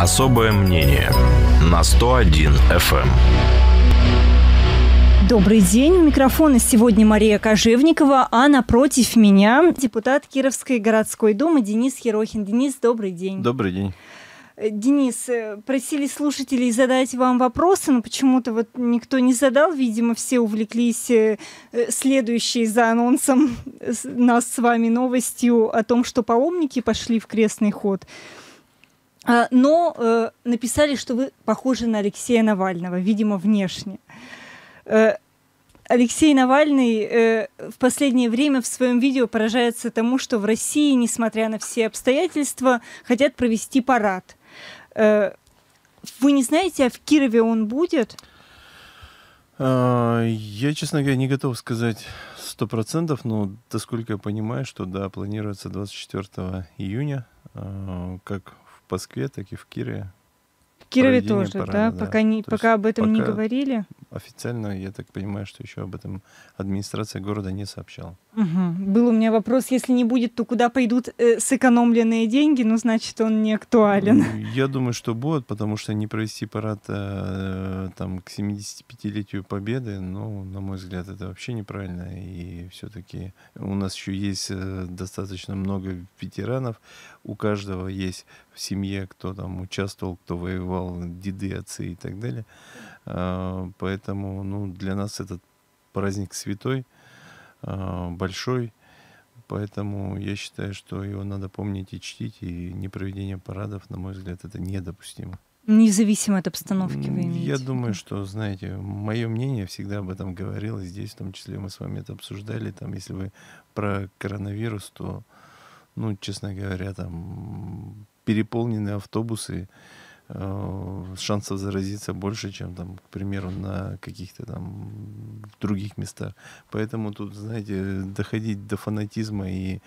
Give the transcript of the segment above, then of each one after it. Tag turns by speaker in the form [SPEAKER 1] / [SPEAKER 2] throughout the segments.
[SPEAKER 1] Особое мнение на 101 FM. Эм.
[SPEAKER 2] Добрый день. У микрофона сегодня Мария Кожевникова, а напротив меня депутат Кировской городской думы Денис Ерохин. Денис, добрый день. Добрый день. Э, Денис, э, просили слушателей задать вам вопросы, но почему-то вот никто не задал. Видимо, все увлеклись э, следующей за анонсом нас с вами новостью о том, что паломники пошли в крестный ход. А, но э, написали, что вы похожи на Алексея Навального, видимо, внешне. Э, Алексей Навальный э, в последнее время в своем видео поражается тому, что в России, несмотря на все обстоятельства, хотят провести парад. Э, вы не знаете, а в Кирове он будет?
[SPEAKER 1] А, я, честно говоря, не готов сказать сто процентов, но насколько я понимаю, что да, планируется 24 июня, а, как в Москве, так и в Кирове. В Кирове тоже, парада, да? да? Пока, не, То пока об этом пока не говорили? Официально, я так понимаю, что еще об этом администрация города не сообщала.
[SPEAKER 2] Угу. Был у меня вопрос, если не будет, то куда пойдут э, сэкономленные деньги? Ну, значит, он не актуален. Ну,
[SPEAKER 1] я думаю, что будет, потому что не провести парад э, там, к 75-летию Победы, ну, на мой взгляд, это вообще неправильно. И все-таки у нас еще есть э, достаточно много ветеранов, у каждого есть в семье, кто там участвовал, кто воевал, деды, отцы и так далее. А, поэтому ну, для нас этот праздник святой, а, большой, Поэтому я считаю, что его надо помнить и чтить, и непроведение парадов, на мой взгляд, это недопустимо.
[SPEAKER 2] Независимо от обстановки вы имеете? Я
[SPEAKER 1] думаю, что, знаете, мое мнение всегда об этом говорило, здесь в том числе мы с вами это обсуждали, там, если вы про коронавирус, то ну, честно говоря, там переполненные автобусы, э, шансов заразиться больше, чем там, к примеру, на каких-то там других местах. Поэтому тут, знаете, доходить до фанатизма и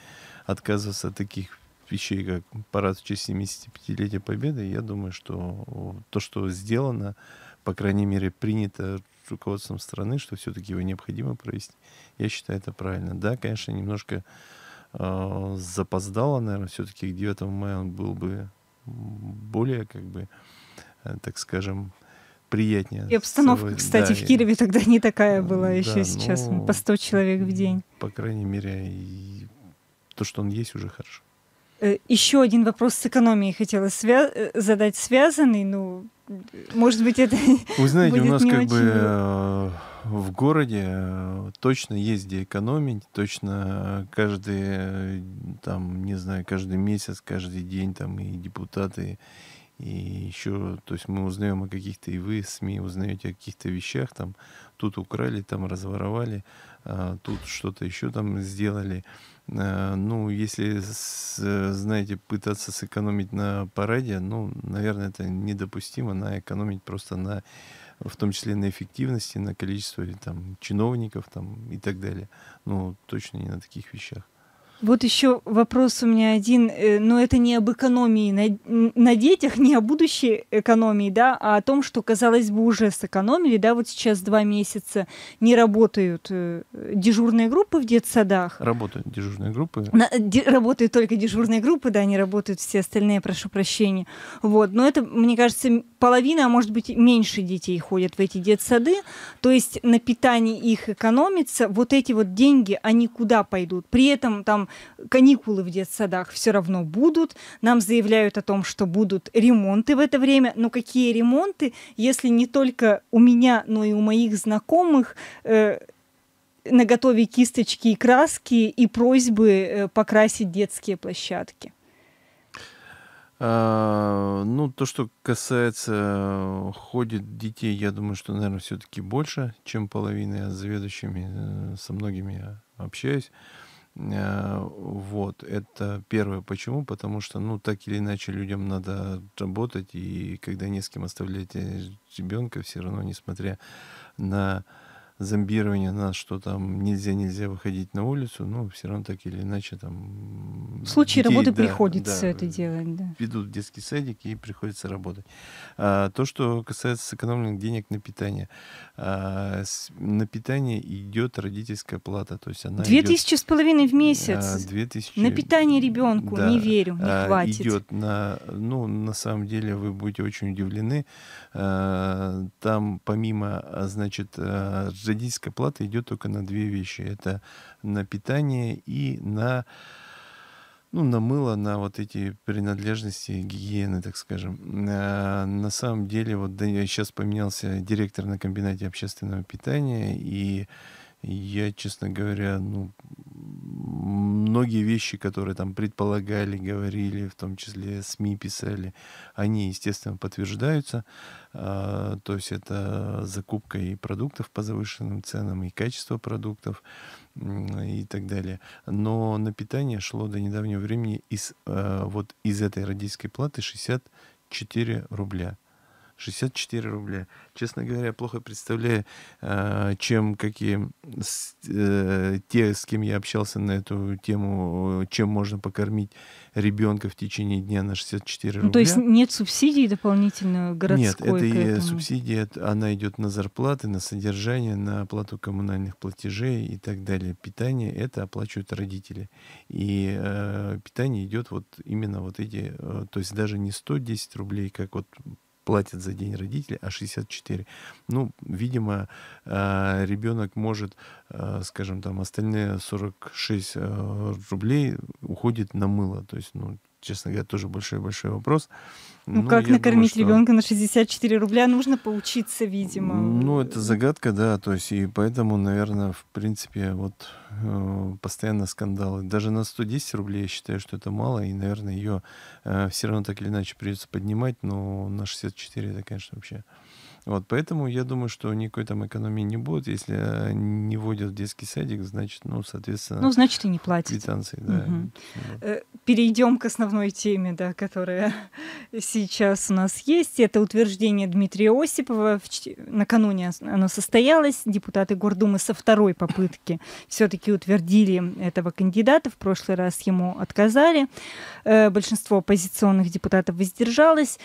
[SPEAKER 1] отказываться от таких вещей, как парад в честь 75-летия Победы, я думаю, что то, что сделано, по крайней мере, принято руководством страны, что все-таки его необходимо провести, я считаю это правильно. Да, конечно, немножко а, запоздало, наверное, все-таки к 9 мая он был бы более, как бы, э, так скажем, приятнее. И обстановка, собой. кстати, да, в Кирове и... тогда не такая была да, еще сейчас, ну, по 100 человек в день. По крайней мере, и то, что он есть, уже хорошо.
[SPEAKER 2] Э, еще один вопрос с экономией хотела свя- э, задать, связанный, ну, может быть, это Вы знаете, у нас как очень...
[SPEAKER 1] бы в городе э, точно есть где экономить, точно э, каждый, э, там, не знаю, каждый месяц, каждый день там и депутаты, и еще, то есть мы узнаем о каких-то, и вы, СМИ, узнаете о каких-то вещах, там, тут украли, там разворовали, а, тут что-то еще там сделали. Ну, если, знаете, пытаться сэкономить на параде, ну, наверное, это недопустимо, на экономить просто на в том числе на эффективности, на количество там, чиновников там, и так далее. Но ну, точно не на таких вещах.
[SPEAKER 2] Вот еще вопрос у меня один, э, но ну, это не об экономии на, на детях, не о будущей экономии, да, а о том, что, казалось бы, уже сэкономили, да, вот сейчас два месяца не работают э, дежурные группы в детсадах.
[SPEAKER 1] Работают дежурные группы. На,
[SPEAKER 2] де, работают только дежурные группы, да, не работают все остальные, прошу прощения. Вот, но это, мне кажется, половина, а может быть, меньше детей ходят в эти детсады, то есть на питании их экономится, вот эти вот деньги, они куда пойдут? При этом там каникулы в детсадах все равно будут. Нам заявляют о том, что будут ремонты в это время. Но какие ремонты, если не только у меня, но и у моих знакомых э, на готове кисточки и краски и просьбы э, покрасить детские площадки?
[SPEAKER 1] А, ну, то, что касается э, ходит детей, я думаю, что, наверное, все-таки больше, чем половины. Я с заведующими, э, со многими общаюсь. Э, вот, это первое. Почему? Потому что, ну, так или иначе, людям надо работать, и когда не с кем оставлять э, ребенка, все равно, несмотря на зомбирование нас, что там нельзя, нельзя выходить на улицу, но все равно так или иначе там... В случае детей, работы да, приходится да, это делать, да. Ведут в детский садик и приходится работать. А, то, что касается сэкономленных денег на питание. А, с, на питание идет родительская плата, то есть она... Две тысячи
[SPEAKER 2] с половиной в а, месяц. Две тысячи... На питание ребенку, да, не верю, не а, хватит. Идет
[SPEAKER 1] на... Ну, на самом деле вы будете очень удивлены. А, там помимо, а, значит, а, родительская плата идет только на две вещи. Это на питание и на ну, на мыло, на вот эти принадлежности гигиены, так скажем. А, на самом деле, вот да, сейчас поменялся директор на комбинате общественного питания, и я, честно говоря, ну, многие вещи, которые там предполагали, говорили, в том числе СМИ писали, они, естественно, подтверждаются. А, то есть это закупка и продуктов по завышенным ценам, и качество продуктов, и так далее. Но на питание шло до недавнего времени из, э, вот из этой родительской платы 64 рубля. 64 рубля. Честно говоря, я плохо представляю, э, чем какие э, те, с кем я общался на эту тему, чем можно покормить ребенка в течение дня на 64 рубля. Ну, то есть
[SPEAKER 2] нет субсидий дополнительно городской? Нет, это и субсидия,
[SPEAKER 1] она идет на зарплаты, на содержание, на оплату коммунальных платежей и так далее. Питание это оплачивают родители. И э, питание идет вот именно вот эти, э, то есть даже не 110 рублей, как вот платят за день родителей, а 64. Ну, видимо, э, ребенок может, э, скажем, там остальные 46 э, рублей уходит на мыло. То есть, ну, честно говоря, тоже большой-большой вопрос. -большой ну, ну как накормить думаю, что... ребенка
[SPEAKER 2] на 64 рубля? Нужно поучиться, видимо. Ну,
[SPEAKER 1] это загадка, да. То есть, и поэтому, наверное, в принципе, вот э, постоянно скандалы. Даже на 110 рублей я считаю, что это мало, и, наверное, ее э, все равно так или иначе придется поднимать, но на 64 это, конечно, вообще... Вот, поэтому я думаю, что никакой там экономии не будет. Если э, не вводят в детский садик, значит, ну, соответственно... Ну, значит, и не платят. Квитанции, да. Угу. да.
[SPEAKER 2] Э, Перейдем к основной теме, да, которая сейчас у нас есть. Это утверждение Дмитрия Осипова. Накануне оно состоялось. Депутаты Гордумы со второй попытки все-таки утвердили этого кандидата. В прошлый раз ему отказали. Э, большинство оппозиционных депутатов воздержалось.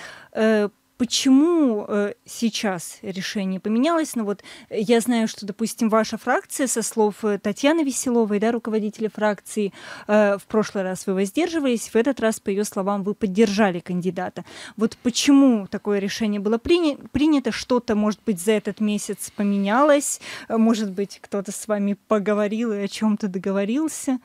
[SPEAKER 2] Почему э, сейчас решение поменялось? Ну вот э, я знаю, что, допустим, ваша фракция, со слов э, Татьяны Веселовой, да, руководителя фракции, в прошлый раз вы воздерживались, в этот раз, по ее словам, вы поддержали кандидата. Вот почему такое решение было приня- принято? Что-то, может быть, за этот месяц поменялось? Может быть, кто-то с вами поговорил и о чем-то договорился?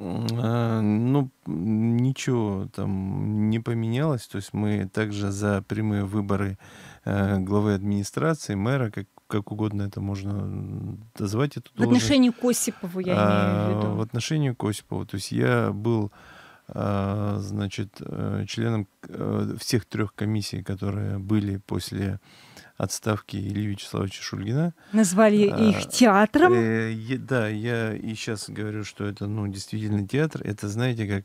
[SPEAKER 1] Э, ну, ничего там не поменялось. То есть мы также за прямые выборы э, главы администрации, мэра, как, как угодно это можно назвать. Эту в отношении к Осипову я имею в а, виду. В отношении к Осипову. То есть я был а, значит, э, членом всех трех комиссий, которые были после отставки Ильи Вячеславовича Шульгина. Назвали а, их театром? Э, да, я и сейчас говорю, что это ну, действительно театр. Это, знаете, как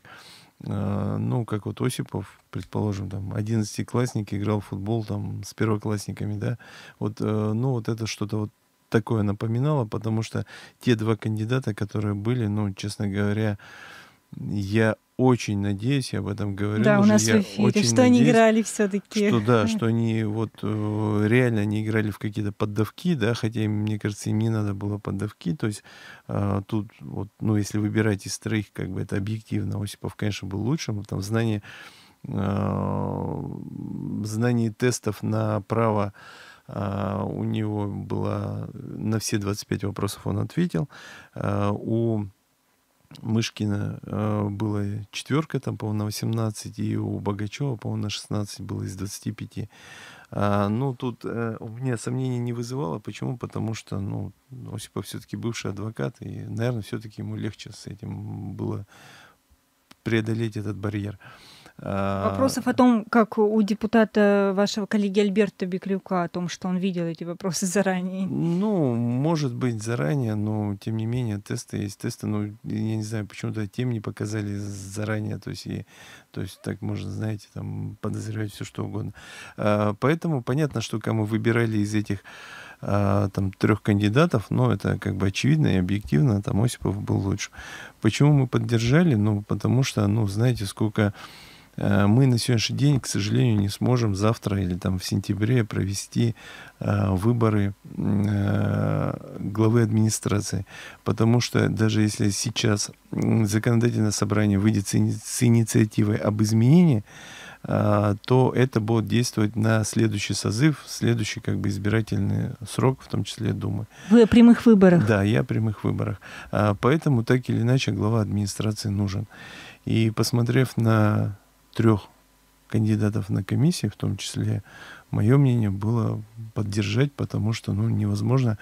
[SPEAKER 1] а, ну, как вот Осипов, предположим, там, одиннадцатиклассник играл в футбол там с первоклассниками, да, вот, э, ну, вот это что-то вот такое напоминало, потому что те два кандидата, которые были, ну, честно говоря, я очень надеюсь, я об этом говорю. Да, уже, у нас в эфире, что они играли все-таки. Что да, что они вот э, реально они играли в какие-то поддавки, да, хотя, мне кажется, им не надо было поддавки. То есть а, тут, вот, ну, если выбирать из троих, как бы это объективно, Осипов, конечно, был лучшим, там знание, а, знаний тестов на право а, у него было на все 25 вопросов он ответил. у Мышкина э, было четверка, там, по-моему, на 18, и у Богачева, по-моему, на 16 было из 25. А, ну, тут а, у меня сомнений не вызывало. Почему? Потому что, ну, Осипов все-таки бывший адвокат, и, наверное, все-таки ему легче с этим было преодолеть этот барьер. А, а, Вопросов
[SPEAKER 2] о том, как у депутата вашего коллеги Альберта Беклюка, о том, что он видел эти вопросы заранее?
[SPEAKER 1] Ну, может быть, заранее, но тем не менее, тесты есть тесты, но ну, я не знаю, почему-то тем не показали заранее, то есть, и, то есть так можно, знаете, там подозревать все что угодно. А, поэтому понятно, что кому выбирали из этих а, там трех кандидатов, но это как бы очевидно и объективно, там Осипов был лучше. Почему мы поддержали? Ну, потому что, ну, знаете, сколько Э, мы на сегодняшний день, к сожалению, не сможем завтра или там в сентябре провести э, выборы э, главы администрации. Потому что даже если сейчас законодательное собрание выйдет с инициативой об изменении, то это будет действовать на следующий созыв, следующий как бы избирательный срок, в том числе Думы.
[SPEAKER 2] Вы о прямых выборах?
[SPEAKER 1] Да, я о прямых выборах. Поэтому так или иначе глава администрации нужен. И посмотрев на трех кандидатов на комиссии, в том числе мое мнение было поддержать, потому что ну, невозможно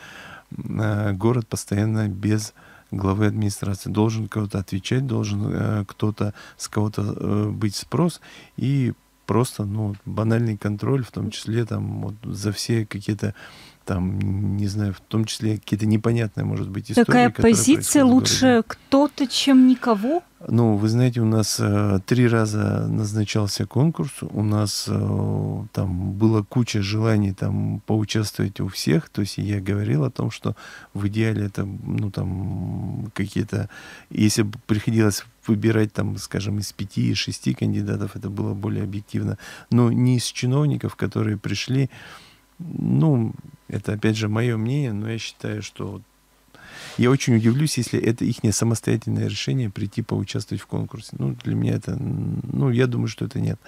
[SPEAKER 1] э, город постоянно без главы администрации. Должен кого то отвечать, должен э, кто-то с кого-то э, быть спрос и просто ну, банальный контроль, в том числе там, вот, за все какие-то там, не знаю, в том числе какие-то непонятные, может быть, истории. Такая позиция лучше
[SPEAKER 2] кто-то, чем никого?
[SPEAKER 1] Ну, вы знаете, у нас э, три раза назначался конкурс, у нас э, там была куча желаний там поучаствовать у всех, то есть я говорил о том, что в идеале это, ну, там, какие-то, если бы приходилось выбирать там, скажем, из пяти, из шести кандидатов, это было более объективно, но не из чиновников, которые пришли, ну, это опять же мое мнение, но я считаю, что я очень удивлюсь, если это их не самостоятельное решение прийти поучаствовать в конкурсе. Ну, для меня это, ну, я думаю, что это нет.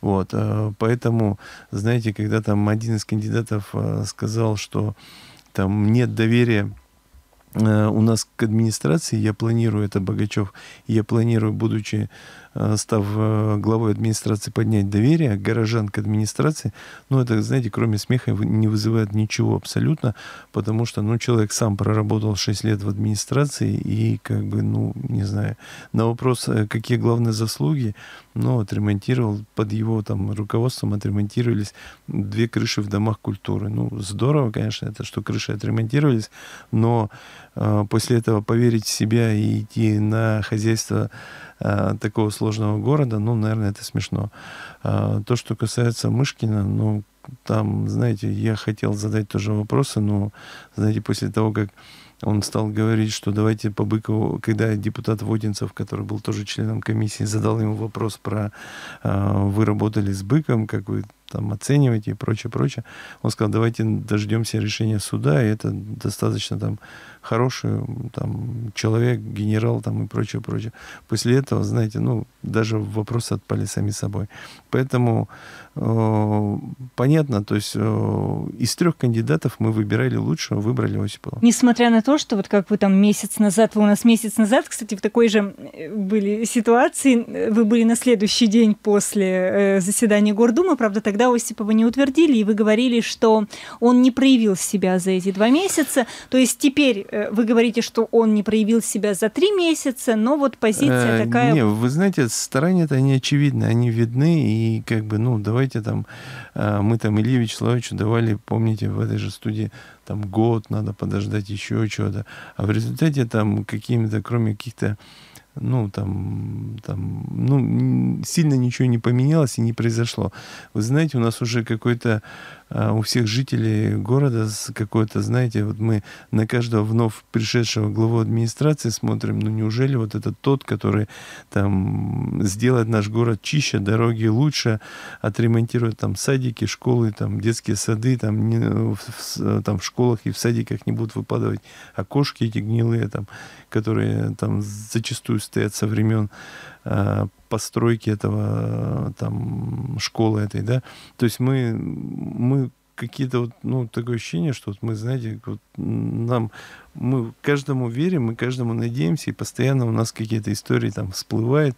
[SPEAKER 1] Вот, э, поэтому, знаете, когда там один из кандидатов э, сказал, что там нет доверия э, у нас к администрации, я планирую, это Богачев, я планирую, будучи Э, став э, главой администрации, поднять доверие горожан к администрации, ну, это, знаете, кроме смеха не вызывает ничего абсолютно, потому что, ну, человек сам проработал 6 лет в администрации и, как бы, ну, не знаю, на вопрос, э, какие главные заслуги, ну, отремонтировал, под его там руководством отремонтировались две крыши в домах культуры. Ну, здорово, конечно, это, что крыши отремонтировались, но э, после этого поверить в себя и идти на хозяйство Э, такого сложного города, ну, наверное, это смешно. А, то, что касается Мышкина, ну, там, знаете, я хотел задать тоже вопросы, но, знаете, после того, как он стал говорить, что давайте по Быкову, когда депутат Водинцев, который был тоже членом комиссии, задал ему вопрос про э, вы работали с Быком, как вы там оценивать и прочее, прочее. Он сказал, давайте дождемся решения суда, и это достаточно там хороший там, человек, генерал там и прочее, прочее. После этого, знаете, ну, даже вопросы отпали сами собой. Поэтому э, понятно, то есть э, из трех кандидатов мы выбирали лучшего, выбрали Осипова.
[SPEAKER 2] Несмотря на то, что вот как вы там месяц назад, вы у нас месяц назад, кстати, в такой же э, были ситуации, э, вы были на следующий день после э, заседания Гордумы, правда, тогда Тогда Осипова не утвердили, и вы говорили, что он не проявил себя за эти два месяца. То есть теперь э, вы говорите, что он не проявил себя за три месяца, но вот позиция э, такая... Не,
[SPEAKER 1] вы знаете, старания-то они очевидны, они видны, и как бы, ну, давайте там, э, мы там Илье Вячеславовичу давали, помните, в этой же студии там год надо подождать, еще чего то А в результате там какими-то, кроме каких-то ну, там, там, ну, сильно ничего не поменялось и не произошло. Вы знаете, у нас уже какой-то, а, у всех жителей города какой-то, знаете, вот мы на каждого вновь пришедшего главу администрации смотрим, ну, неужели вот это тот, который там сделает наш город чище, дороги лучше, отремонтирует там садики, школы, там детские сады, там, не, в, там в школах и в садиках не будут выпадывать окошки эти гнилые, там, которые там зачастую которые стоят со времен э, постройки этого, э, там, школы этой, да. То есть мы, мы какие-то вот, ну, такое ощущение, что вот мы, знаете, вот нам, мы каждому верим, мы каждому надеемся, и постоянно у нас какие-то истории там всплывают.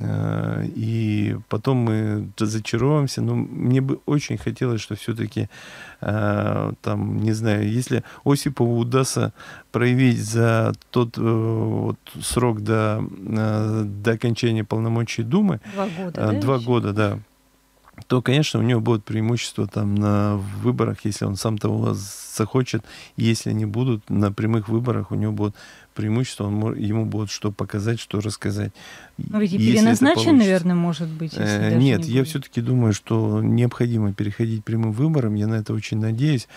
[SPEAKER 1] Э, и потом мы разочаровываемся, но ну, мне бы очень хотелось, что все-таки, э, там, не знаю, если Осипову удастся проявить за тот э, вот, срок до, до окончания полномочий Думы, два года, два да, года, да, то, конечно, у него будет преимущество там на выборах, если он сам того захочет, если не будут на прямых выборах, у него будет преимущество, он, ему будет что показать, что рассказать. Но ну, ведь и переназначен, наверное, может быть. Э, нет, не я все-таки думаю, что необходимо переходить прямым выбором, я на это очень надеюсь.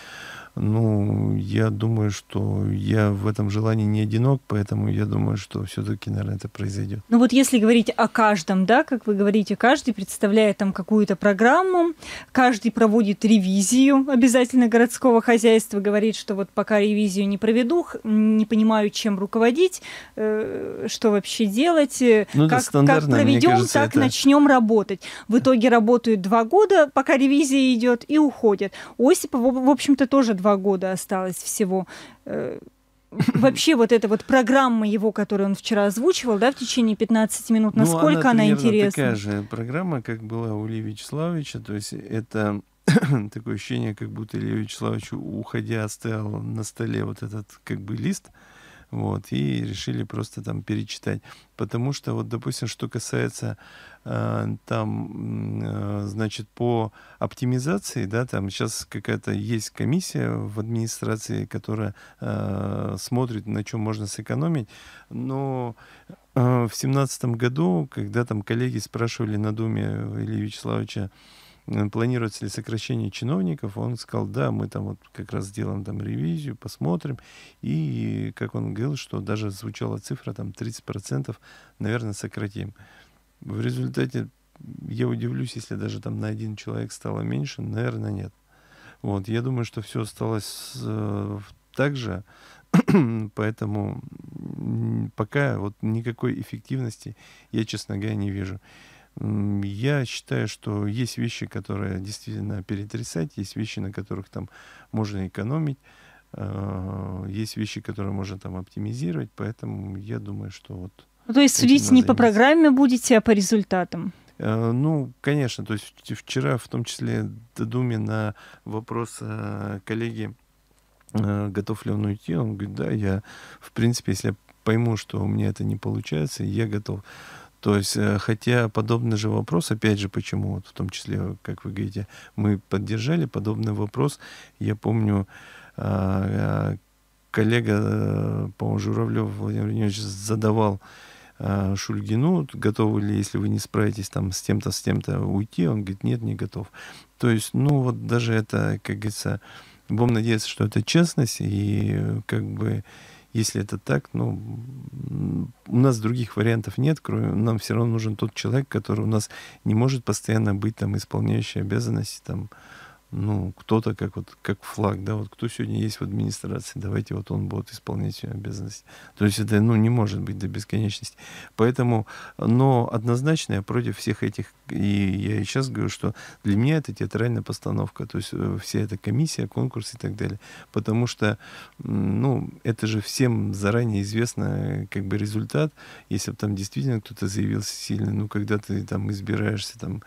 [SPEAKER 1] Ну, я думаю, что я в этом желании не одинок, поэтому я думаю, что все-таки, наверное, это произойдет.
[SPEAKER 2] Ну вот если говорить о каждом, да, как вы говорите, каждый представляет там какую-то программу, каждый проводит ревизию обязательно городского хозяйства, говорит, что вот пока ревизию не проведу, не понимаю, чем руководить, э, что вообще делать, э, ну, как, как проведем, кажется, так это... начнем работать. В итоге работают два года, пока ревизия идет, и уходят. Осипов, в общем-то, тоже два два года осталось всего. Э, вообще вот эта вот программа его, которую он вчера озвучивал, да, в течение 15 минут, ну, насколько она, она интересна? такая
[SPEAKER 1] же программа, как была у Леви Вячеславовича, то есть это такое ощущение, как будто Леви Вячеславович, уходя, оставил на столе вот этот как бы лист, вот, и решили просто там перечитать. Потому что, вот, допустим, что касается Э, там, э, значит, по оптимизации, да, там сейчас какая-то есть комиссия в администрации, которая э, смотрит, на чем можно сэкономить, но э, в семнадцатом году, когда там коллеги спрашивали на Думе Ильи Вячеславовича, э, планируется ли сокращение чиновников, он сказал, да, мы там вот как раз сделаем там ревизию, посмотрим. И, как он говорил, что даже звучала цифра там 30%, наверное, сократим. Uh, в результате я удивлюсь, если даже там на один человек стало меньше, наверное, нет. Вот, я думаю, что все осталось э, так же, поэтому пока вот никакой эффективности я, честно говоря, не вижу. Я считаю, что есть вещи, которые действительно перетрясать, есть вещи, на которых там можно экономить, э, есть вещи, которые можно там оптимизировать, поэтому я думаю, что вот ну, то есть судить не по
[SPEAKER 2] программе будете, а по результатам?
[SPEAKER 1] Э, ну, конечно, то есть вчера в том числе Думе на вопрос э, коллеги, э, готов ли он уйти, он говорит, да, я, в принципе, если я пойму, что у меня это не получается, я готов. То есть, хотя подобный же вопрос, опять же, почему, вот в том числе, как вы говорите, мы поддержали подобный вопрос, я помню, коллега, по-моему, Журавлев Владимир Владимирович задавал Э, Шульгину, готовы ли, если вы не справитесь там с тем-то, с тем-то уйти, он говорит, нет, не готов. То есть, ну вот даже это, как говорится, будем надеяться, что это честность, и как бы если это так, ну, у нас других вариантов нет, кроме, нам все равно нужен тот человек, который у нас не может постоянно быть там исполняющий обязанности там, ну, кто-то как вот, как флаг, да, вот кто сегодня есть в администрации, давайте вот он будет исполнять свою обязанность То есть это, ну, не может быть до бесконечности. Поэтому, но однозначно я против всех этих, и я и сейчас говорю, что для меня это театральная постановка, то есть э, вся эта комиссия, конкурс и так далее. Потому что, ну, это же всем заранее известно, как бы, результат, если бы там действительно кто-то заявился сильно, ну, когда ты там избираешься, там,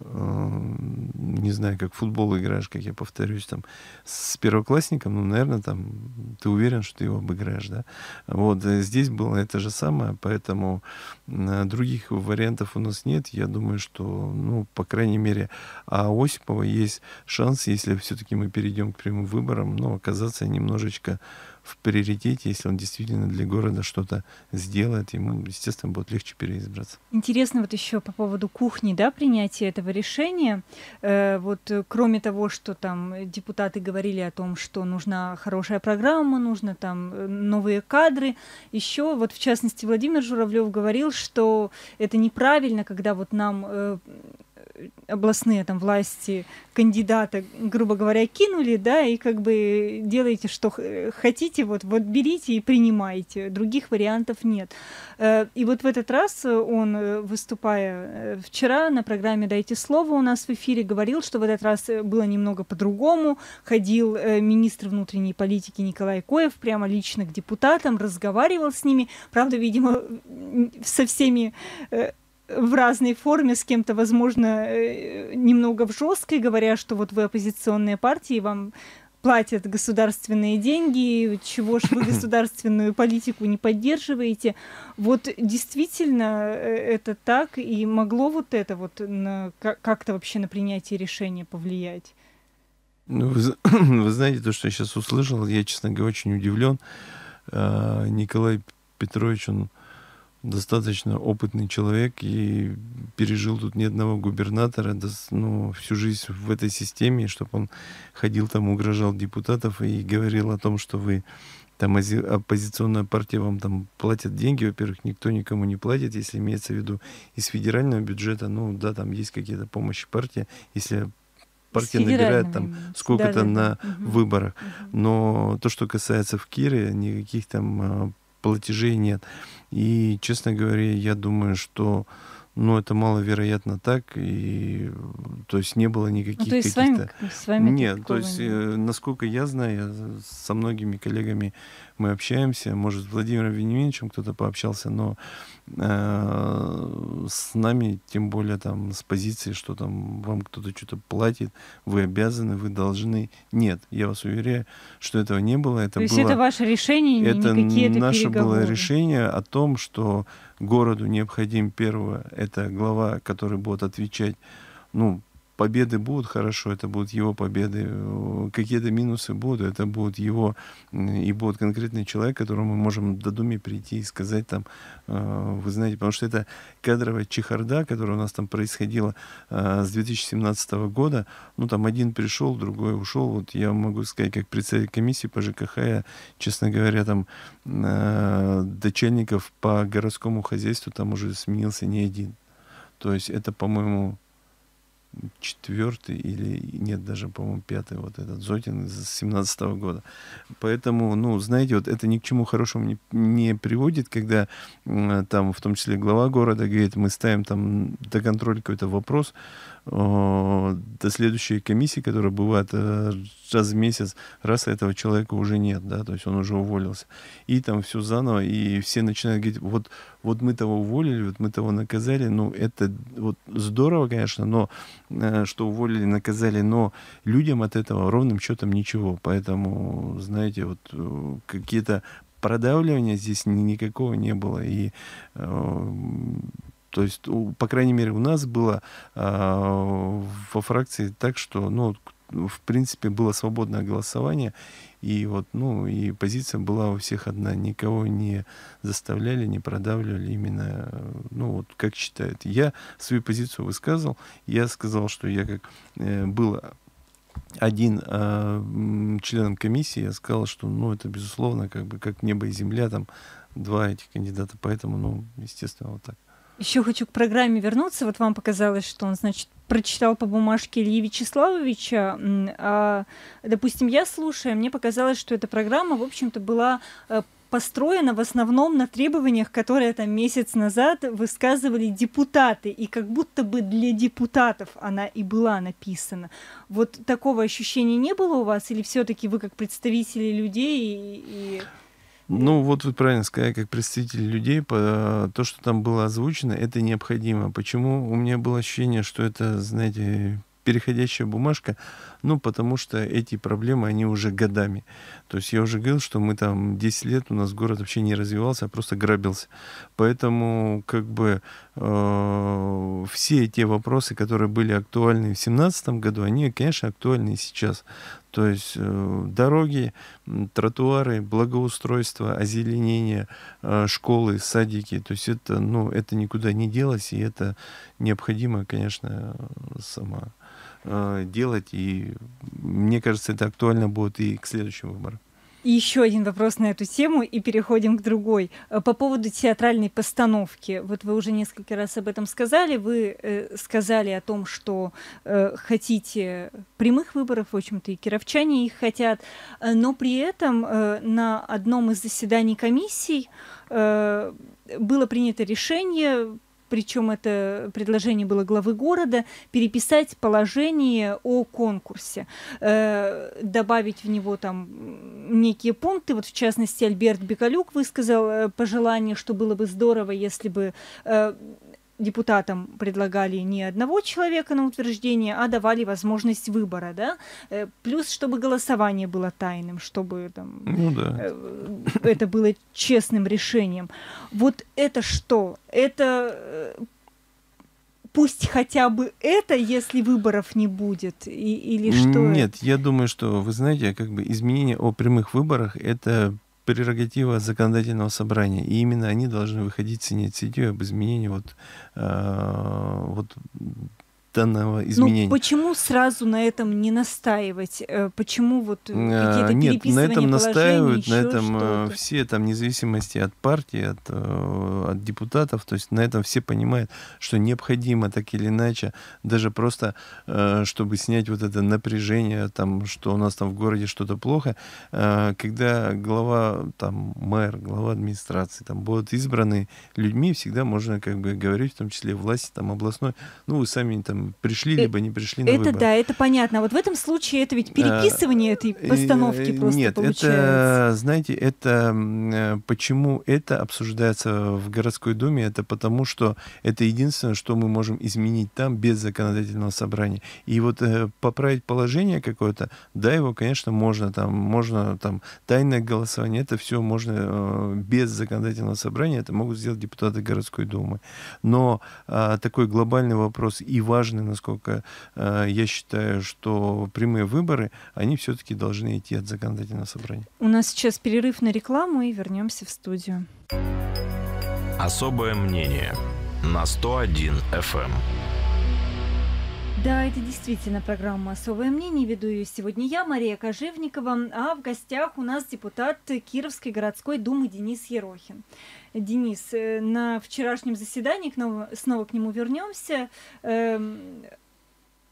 [SPEAKER 1] Эм, не знаю, как в футбол играешь, как я повторюсь, там, с первоклассником, ну, наверное, там, ты уверен, что ты его обыграешь, да. Вот, э, здесь было это же самое, поэтому э, других вариантов у нас нет. Я думаю, что, ну, по крайней мере, а Осипова есть шанс, если все-таки мы перейдем к прямым выборам, но ну, оказаться немножечко в приоритете, если он действительно для города что-то сделает, ему, естественно, будет легче переизбраться.
[SPEAKER 2] Интересно вот еще по поводу кухни, да, принятия этого решения. Э, вот э, кроме того, что там депутаты говорили о том, что нужна хорошая программа, нужно там э, новые кадры, еще вот в частности Владимир Журавлев говорил, что это неправильно, когда вот нам э, областные там власти кандидата, грубо говоря, кинули, да, и как бы делаете, что хотите, вот, вот берите и принимайте, других вариантов нет. Э, и вот в этот раз он, э, выступая э, вчера на программе «Дайте слово» у нас в эфире, говорил, что в этот раз было немного по-другому, ходил министр внутренней политики Николай Коев прямо лично к депутатам, разговаривал с ними, правда, видимо, со всеми в разной форме, с кем-то, возможно, э, немного в жесткой, говоря, что вот вы оппозиционные партии, вам платят государственные деньги, чего ж вы государственную политику не поддерживаете. Вот действительно э, это так, и могло вот это вот как-то вообще на принятие решения повлиять?
[SPEAKER 1] Ну, вы, вы знаете, то, что я сейчас услышал, я, честно говоря, очень удивлен. А, Николай Петрович, он достаточно опытный человек и пережил тут ни одного губернатора ну, всю жизнь в этой системе, чтобы он ходил там, угрожал депутатов и говорил о том, что вы там оппозиционная партия вам там платит деньги, во-первых, никто никому не платит, если имеется в виду из федерального бюджета, ну да, там есть какие-то помощи партии, если партия набирает там сколько-то да, да. на угу. выборах. Угу. Но то, что касается в Кире, никаких там а, платежей нет. И, честно говоря, я думаю, что но ну, это маловероятно так, и то есть не было никаких ну, то есть каких-то... С вами, с вами Нет, то есть, нет. Э, насколько я знаю, я со многими коллегами мы общаемся, может, с Владимиром Вениаминовичем кто-то пообщался, но э, с нами, тем более там с позиции, что там вам кто-то что-то платит, вы обязаны, вы должны. Нет, я вас уверяю, что этого не было. Это то было, это ваше решение, это не какие-то наше переговоры. было решение о том, что городу необходим первое, это глава, который будет отвечать, ну, победы будут, хорошо, это будут его победы, э, какие-то минусы будут, это будет его, и будет конкретный человек, которому мы можем до Думи прийти и сказать там, э, вы знаете, потому что это кадровая чехарда, которая у нас там происходила э, с 2017 года, ну там один пришел, другой ушел, вот я могу сказать, как председатель комиссии по ЖКХ, я, честно говоря, там дочельников по городскому хозяйству там уже сменился не один. То есть это, по-моему, четвертый или нет, даже, по-моему, пятый вот этот Зотин с 17 -го года. Поэтому, ну, знаете, вот это ни к чему хорошему не, не приводит, когда там, в том числе глава города говорит, мы ставим там до контроля какой-то вопрос, до следующей комиссии, которая бывает э, раз в месяц, раз этого человека уже нет, да, то есть он уже уволился. И там все заново, и все начинают говорить, вот, вот мы того уволили, вот мы того наказали, ну, это вот здорово, конечно, но э, что уволили, наказали, но людям от этого ровным счетом ничего, поэтому, знаете, вот э, какие-то продавливания здесь никакого не было, и то есть, по крайней мере, у нас было а, во фракции так, что, ну, ну, в принципе, было свободное голосование, и вот, ну, и позиция была у всех одна, никого не заставляли, не продавливали именно, ну, вот, как считают. Я свою позицию высказал, я сказал, что я как э, был один э, членом комиссии, я сказал, что, ну, это, безусловно, как бы, как небо и земля, там, два этих кандидата, поэтому, ну, естественно, вот так.
[SPEAKER 2] Еще хочу к программе вернуться. Вот вам показалось, что он, значит, прочитал по бумажке Ильи Вячеславовича, а, допустим, я слушаю, мне показалось, что эта программа, в общем-то, была э, построена в основном на требованиях, которые там месяц назад высказывали депутаты, и как будто бы для депутатов она и была написана. Вот такого ощущения не было у вас, или все-таки вы как представители людей и...
[SPEAKER 1] Ну, вот вы правильно сказали, как представитель людей, по, э, то, что там было озвучено, это необходимо. Почему у меня было ощущение, что это, знаете, переходящая бумажка, ну, потому что эти проблемы, они уже годами. То есть я уже говорил, что мы там 10 лет, у нас город вообще не развивался, а просто грабился. Поэтому, как бы, э, все те вопросы, которые были актуальны в 2017 году, они, конечно, актуальны и сейчас. То есть э, дороги, тротуары, благоустройство, озеленение, э, школы, садики, то есть это, ну, это никуда не делось, и это необходимо, конечно, сама Э, делать. И мне кажется, это актуально будет и к следующим выборам.
[SPEAKER 2] И еще один вопрос на эту тему, и переходим к другой. Э, по поводу театральной постановки. Вот вы уже несколько раз об этом сказали. Вы э, сказали о том, что э, хотите прямых выборов, в общем-то, и кировчане их хотят. Э, но при этом э, на одном из заседаний комиссий было принято решение причем это предложение было главы города, переписать положение о конкурсе, э, добавить в него там некие пункты. Вот в частности Альберт Бекалюк высказал э, пожелание, что было бы здорово, если бы э, депутатам предлагали не одного человека на утверждение, а давали возможность выбора, да? Э, плюс, чтобы голосование было тайным, чтобы там, ну,
[SPEAKER 1] да. Э,
[SPEAKER 2] это было честным решением. Вот это что? Это э, пусть хотя бы это, если выборов не будет, и, или что? Нет,
[SPEAKER 1] я думаю, что вы знаете, как бы изменение о прямых выборах это прерогатива законодательного собрания, и именно они должны выходить с инициативой об изменении вот, э, вот данного ну, изменения. Ну,
[SPEAKER 2] почему сразу на этом не настаивать? Э, почему вот э, э, какие-то Нет, на этом настаивают, на этом
[SPEAKER 1] все, там, независимости от партии, от, от депутатов, то есть на этом все понимают, что необходимо так или иначе, даже просто, чтобы снять вот это напряжение, там, что у нас там в городе что-то плохо, когда глава, там, мэр, глава администрации, там, будут избраны людьми, всегда можно, как бы, говорить, в том числе власти, там, областной, ну, вы сами там пришли, э, либо не пришли на это, выбор. да,
[SPEAKER 2] это понятно. А вот в этом случае это ведь переписывание а, этой э, постановки э, просто Нет, получается. это,
[SPEAKER 1] знаете, это почему это обсуждается в городской думе, это потому, что это единственное, что мы можем изменить там без законодательного собрания. И вот поправить положение какое-то, да, его, конечно, можно там, можно там тайное голосование, это все можно без законодательного собрания, это могут сделать депутаты городской думы. Но а, такой глобальный вопрос и важный важно, насколько э, я считаю, что прямые выборы, они все-таки должны идти от законодательного собрания.
[SPEAKER 2] У нас сейчас перерыв на рекламу и вернемся в студию.
[SPEAKER 1] Особое мнение на 101 FM.
[SPEAKER 2] Да, это действительно программа «Особое мнение». Веду ее сегодня я, Мария Кожевникова. А в гостях у нас депутат Кировской городской думы Денис Ерохин. Денис, э, на вчерашнем заседании, снова к нему вернемся, эм,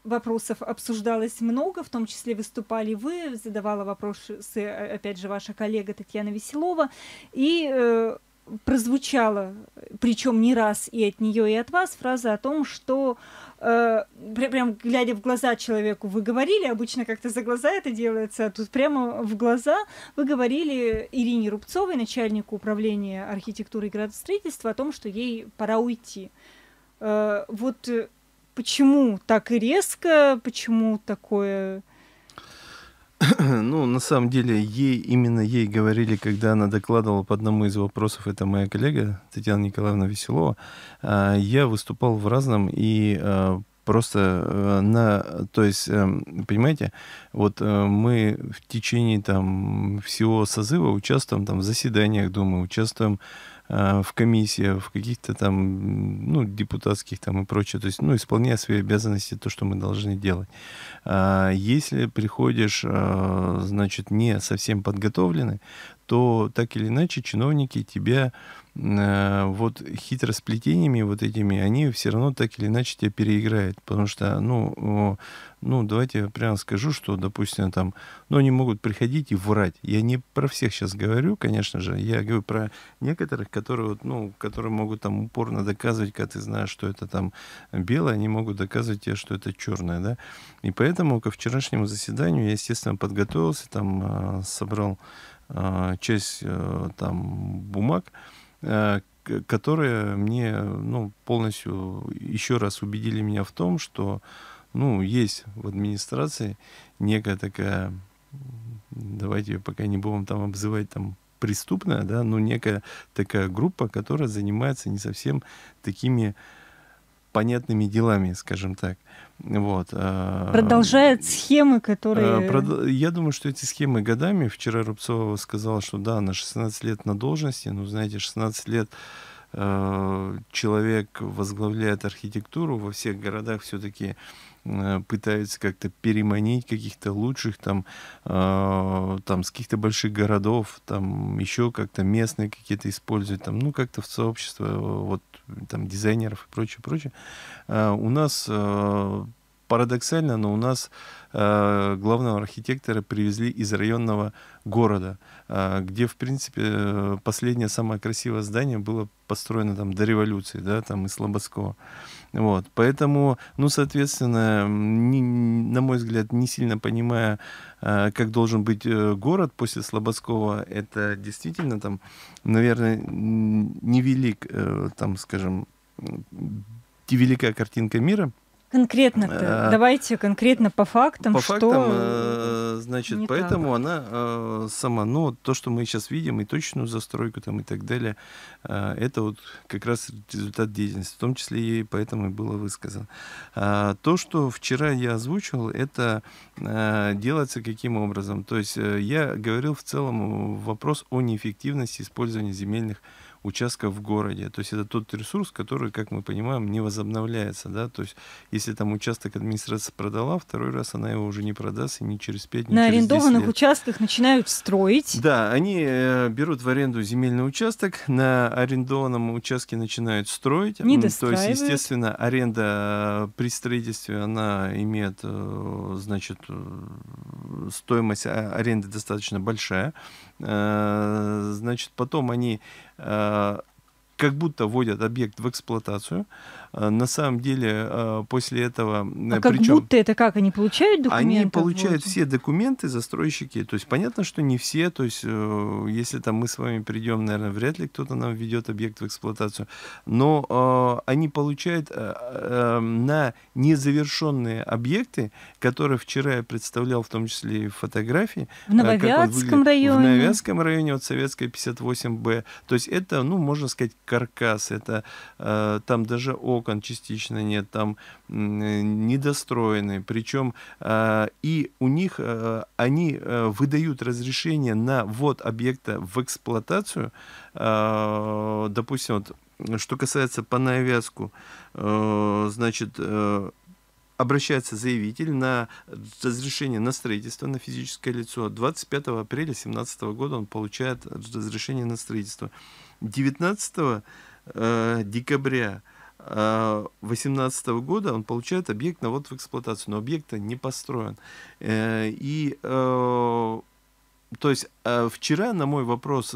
[SPEAKER 2] вопросов обсуждалось много, в том числе выступали вы, задавала вопросы, опять же, ваша коллега Татьяна Веселова. И э, прозвучала, причем не раз и от нее, и от вас, фраза о том, что э, прям глядя в глаза человеку, вы говорили, обычно как-то за глаза это делается, а тут прямо в глаза вы говорили Ирине Рубцовой, начальнику управления архитектуры и градостроительства, о том, что ей пора уйти. Э, вот э, почему так резко, почему такое
[SPEAKER 1] Ну, на самом деле, ей, именно ей говорили, когда она докладывала по одному из вопросов, это моя коллега Татьяна Николаевна Веселова, а, я выступал в разном и а, просто э, на, то есть, эм, понимаете, вот э, мы в течение там всего созыва участвуем там в заседаниях Думы, участвуем Э, в комиссиях, в каких-то там, ну, депутатских там и прочее, то есть, ну, исполняя свои обязанности, то, что мы должны делать. А если приходишь, э, значит, не совсем подготовлены, то так или иначе чиновники тебя Э, вот хитросплетениями вот этими, они все равно так или иначе тебя переиграют. Потому что, ну, ну, давайте я прямо скажу, что, допустим, там, ну, они могут приходить и врать. Я не про всех сейчас говорю, конечно же, я говорю про некоторых, которые, вот, ну, которые могут там упорно доказывать, когда ты знаешь, что это там белое, они могут доказывать тебе, что это черное, да. И поэтому ко вчерашнему заседанию я, естественно, подготовился, там, э, собрал э, часть там бумаг, Э, которые мне ну, полностью еще раз убедили меня в том, что ну, есть в администрации некая такая, давайте ее пока не будем там обзывать там преступная, да, но некая такая группа, которая занимается не совсем такими понятными делами, скажем так. Вот. Э, Продолжает
[SPEAKER 2] э, схемы, которые...
[SPEAKER 1] Я думаю, что эти схемы годами... Вчера Рубцова сказала, что да, на 16 лет на должности, но, ну, знаете, 16 лет э, человек возглавляет архитектуру во всех городах все-таки Э, пытаются как-то переманить каких-то лучших там, э, там с каких-то больших городов, там еще как-то местные какие-то используют, там, ну, как-то в сообщество, вот, там, дизайнеров и прочее, прочее. Э, у нас э, парадоксально, но у нас э, главного архитектора привезли из районного города, э, где, в принципе, э, последнее самое красивое здание было построено там до революции, да, там из Слободского. Вот, поэтому, ну, соответственно, не, на мой взгляд, не сильно понимая, э, как должен быть э, город после Слободского, это действительно там, наверное, невелик, э, там, скажем, великая картинка мира — Конкретно, э, а,
[SPEAKER 2] давайте конкретно по фактам. По что фактам, э,
[SPEAKER 1] значит, не поэтому так. она э, сама, но ну, то, что мы сейчас видим, и точную застройку там и так далее, это вот как раз результат деятельности, в том числе и поэтому и было высказано. А, то, что вчера я озвучивал, это делается каким образом? То есть я говорил в целом вопрос о неэффективности использования земельных участков в городе. То есть это тот ресурс, который, как мы понимаем, не возобновляется. Да? То есть если там участок администрация продала, второй раз она его уже не продаст и не через 5, не На арендованных
[SPEAKER 2] участках начинают строить.
[SPEAKER 1] Да, они э, берут в аренду земельный участок, на арендованном участке начинают строить. Не То есть, естественно, аренда э, при строительстве, она имеет, э, значит, э, стоимость а, аренды достаточно большая. Значит, потом они Э, как будто вводят объект в эксплуатацию, а, на самом деле а, после этого... А причем, как
[SPEAKER 2] будто это как? Они получают документы? Они получают вот. все
[SPEAKER 1] документы, застройщики. То есть понятно, что не все. То есть э, если там мы с вами придем, наверное, вряд ли кто-то нам введет объект в эксплуатацию. Но а, они получают э, э, эм, на незавершенные объекты, которые вчера я представлял в том числе и фотографии. В Нововятском районе. В Нововятском районе, вот Советская 58Б. То есть это, ну, можно сказать, каркас. Это э, там даже окна окон частично нет, там недостроены. Причем а, и у них э, они э, выдают разрешение на ввод объекта в эксплуатацию. А, допустим, вот, что касается по навязку, э, значит, обращается заявитель на разрешение на строительство на физическое лицо. 25 апреля 2017 года он получает разрешение на строительство. 19 э, декабря 2018 э, года он получает объект на вот в эксплуатацию, но объект не построен. Э, и э, то есть вчера на мой вопрос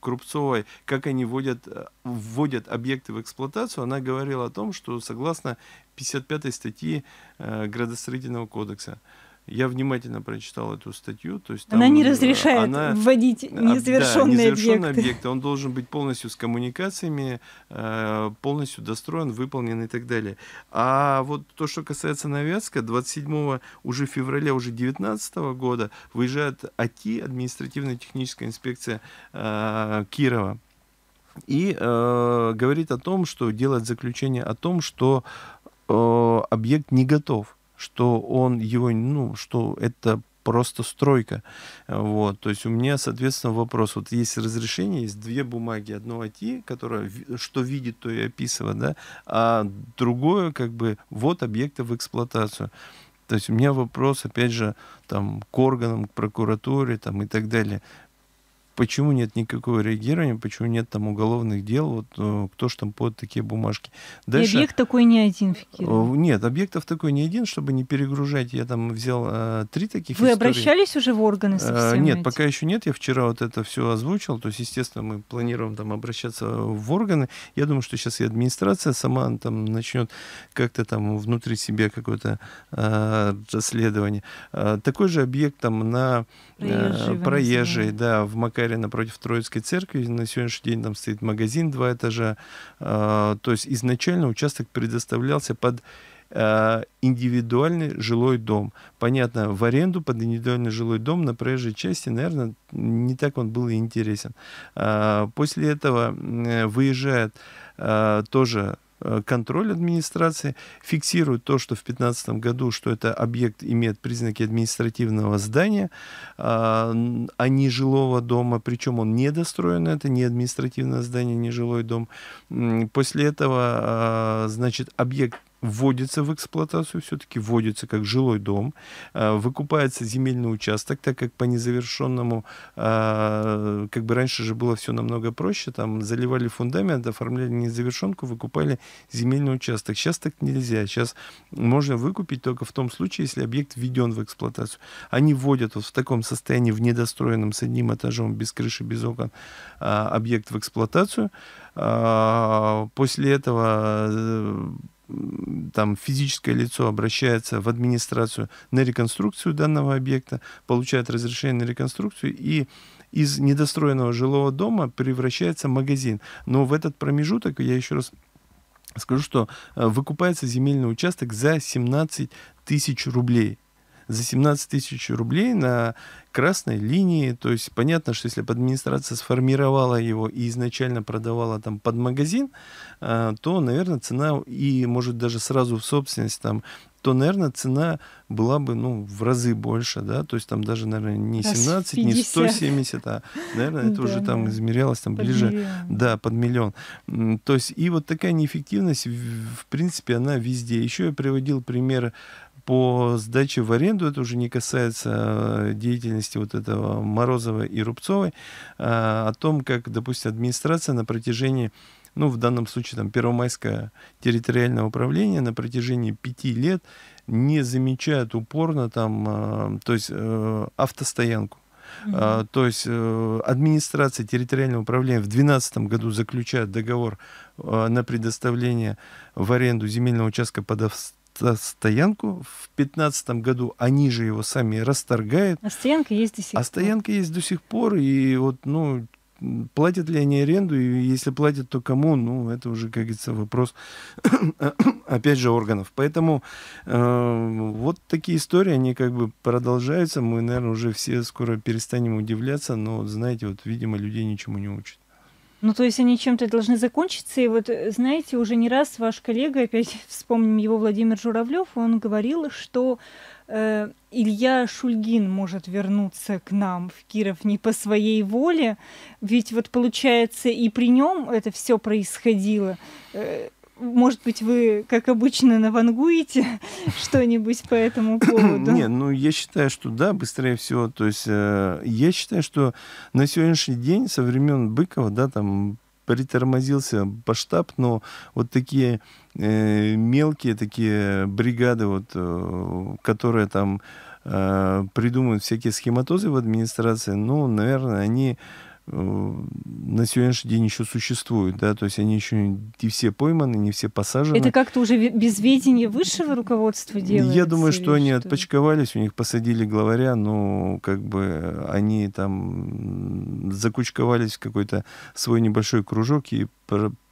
[SPEAKER 1] Крупцовой, как они вводят, вводят объекты в эксплуатацию, она говорила о том, что согласно 55 статьи Градостроительного кодекса, я внимательно прочитал эту статью. То есть она не э, разрешает она, вводить а, незавершенные, да, незавершенные объекты. объекты. Он должен быть полностью с коммуникациями, э, полностью достроен, выполнен и так далее. А вот то, что касается Новятска, 27 уже февраля уже 19 года выезжает АТИ, административно-техническая инспекция э, Кирова. И э, говорит о том, что делает заключение о том, что э, объект не готов что он его, ну, что это просто стройка. Вот. То есть у меня, соответственно, вопрос. Вот есть разрешение, есть две бумаги. Одно IT, которое что видит, то и описывает, да, а другое, как бы, вот объекты в эксплуатацию. То есть у меня вопрос, опять же, там, к органам, к прокуратуре там, и так далее почему нет никакого реагирования, почему нет там уголовных дел, вот э, кто там под такие бумажки. Дальше... И объект э,
[SPEAKER 2] такой не один, Фикиров.
[SPEAKER 1] Нет, объектов такой не один, чтобы не перегружать. Я там взял а, три таких Вы истории. обращались уже в органы совсем? А, нет, этим? пока еще нет. Я вчера вот это все озвучил. То есть, естественно, мы планируем там обращаться в органы. Я думаю, что сейчас и администрация сама там начнет как-то там внутри себя какое-то а, расследование. А, такой же объект там на а, проезжей, да, в Макаре Гагарина напротив Троицкой церкви. На сегодняшний день там стоит магазин два этажа. А, то есть изначально участок предоставлялся под а, индивидуальный жилой дом. Понятно, в аренду под индивидуальный жилой дом на проезжей части, наверное, не так он был и интересен. А, после этого выезжает тоже Э, контроль администрации фиксирует то, что в 2015 году, что это объект имеет признаки административного здания, а, а не жилого дома, причем он недостроен, это не административное здание, не жилой дом. После этого, а, значит, объект вводится в эксплуатацию, все-таки вводится как жилой дом, э, выкупается земельный участок, так как по незавершенному, э, как бы раньше же было все намного проще, там заливали фундамент, оформляли незавершенку, выкупали земельный участок. Сейчас так нельзя, сейчас можно выкупить только в том случае, если объект введен в эксплуатацию. Они вводят вот в таком состоянии, в недостроенном, с одним этажом, без крыши, без окон, э, объект в эксплуатацию. После этого там физическое лицо обращается в администрацию на реконструкцию данного объекта, получает разрешение на реконструкцию и из недостроенного жилого дома превращается в магазин. Но в этот промежуток, я еще раз скажу, что э, выкупается земельный участок за 17 тысяч рублей за 17 тысяч рублей на красной линии. То есть понятно, что если бы администрация сформировала его и изначально продавала там под магазин, э, то, наверное, цена и, может, даже сразу в собственность там то, наверное, цена была бы ну, в разы больше, да, то есть там даже, наверное, не 17, 50. не 170, а, наверное, это да, уже там измерялось там под ближе, миллион. да, под миллион. То есть и вот такая неэффективность, в принципе, она везде. Еще я приводил пример по сдаче в аренду, это уже не касается э, деятельности вот этого Морозова и Рубцовой, а, о том, как, допустим, администрация на протяжении ну, в данном случае, там, Первомайское территориальное управление на протяжении пяти лет не замечает упорно там, э, то есть э, автостоянку. Uh-huh. то есть администрация территориального управления в 2012 году заключает договор на предоставление в аренду земельного участка под стоянку. В 2015 году они же его сами расторгают. А стоянка есть до сих а пор. А стоянка есть до сих пор. И вот, ну, платят ли они аренду, и если платят, то кому, ну, это уже, как говорится, вопрос, опять же, органов. Поэтому э, вот такие истории, они как бы продолжаются, мы, наверное, уже все скоро перестанем удивляться, но, знаете, вот, видимо, людей ничему не учат.
[SPEAKER 2] Ну, то есть они чем-то должны закончиться. И вот, э, знаете, уже не раз ваш коллега, опять вспомним его Владимир Журавлев, он говорил, что э, Илья Шульгин может вернуться к нам в Киров не по своей воле, ведь вот получается и при нем это все происходило. Э, может быть, вы, как обычно, навангуете что-нибудь по этому поводу? Нет,
[SPEAKER 1] ну я считаю, что да, быстрее всего. То есть э, я считаю, что на сегодняшний день со времен Быкова, да, там притормозился масштаб, но вот такие э, мелкие такие бригады, вот, э, которые там э, придумывают всякие схематозы в администрации, ну, наверное, они Э, на сегодняшний день еще существуют, да, то есть они еще не все пойманы, не все посажены. Это
[SPEAKER 2] как-то уже без ведения высшего руководства делается? Я думаю, что они
[SPEAKER 1] что? отпочковались, у них посадили главаря, но как бы они там закучковались в какой-то свой небольшой кружок и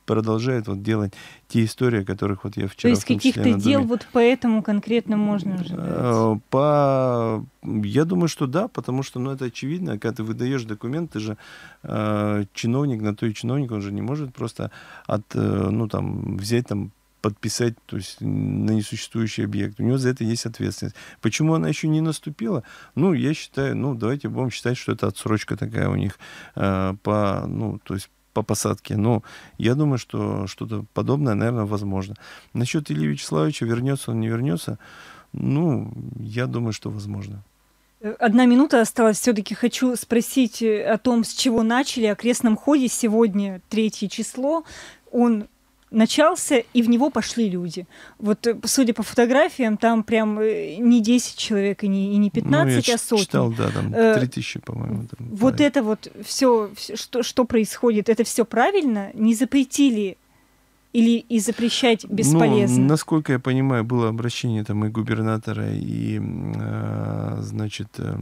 [SPEAKER 1] продолжает вот делать те истории, о которых вот я вчера... То есть каких-то дел
[SPEAKER 2] вот поэтому конкретно можно ожидать? Э,
[SPEAKER 1] по... Я думаю, что да, потому что, ну, это очевидно, когда ты выдаешь документ, ты же э, чиновник, на то и чиновник, он же не может просто от, э, ну, там, взять там подписать то есть, на несуществующий объект. У него за это есть ответственность. Почему она еще не наступила? Ну, я считаю, ну, давайте будем считать, что это отсрочка такая у них э, по, ну, то есть по посадке. Но ну, я думаю, что что-то подобное, наверное, возможно. Насчет Ильи Вячеславовича, вернется он, не вернется, ну, я думаю, что возможно.
[SPEAKER 2] Э, одна минута осталась. Все-таки хочу спросить э, о том, с чего начали. О крестном ходе сегодня третье число. Он начался, и в него пошли люди. Вот, э, судя по фотографиям, там прям э, не 10 человек и не, и не 15, ну, я а сотни. читал, да, там 3000, э, по-моему. Там, вот да. это вот все, что, что происходит, это все правильно? Не запретили или и запрещать ну, бесполезно? Ну,
[SPEAKER 1] насколько я понимаю, было обращение там и губернатора, и, э, значит, э,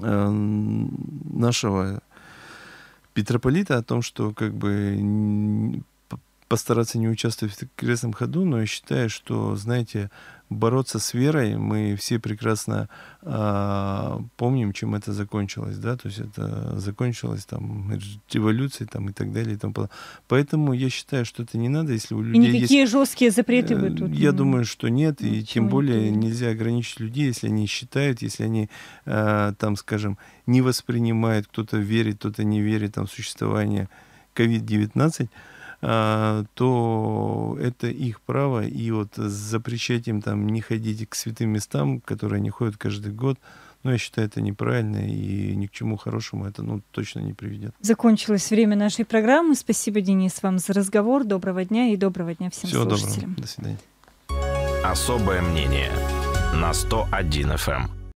[SPEAKER 1] э, нашего митрополита о том, что как бы постараться не участвовать в крестном ходу, но я считаю, что, знаете, бороться с верой, мы все прекрасно э, помним, чем это закончилось, да, то есть это закончилось там революцией там и так далее и тому Поэтому я считаю, что это не надо, если у людей и никакие есть... жесткие запреты э, Я думаю, что нет, ну, и тем более нет. нельзя ограничить людей, если они считают, если они э, там, скажем, не воспринимают, кто-то верит, кто-то не верит там в существование COVID-19, а, то это их право, и вот запрещать им там не ходить к святым местам, которые они ходят каждый год, но я считаю, это неправильно и ни к чему хорошему это ну, точно не приведет.
[SPEAKER 2] Закончилось время нашей программы. Спасибо, Денис, вам за разговор. Доброго дня и доброго дня всем Всего слушателям. Доброго. До
[SPEAKER 1] свидания. Особое мнение на
[SPEAKER 2] 101 FM.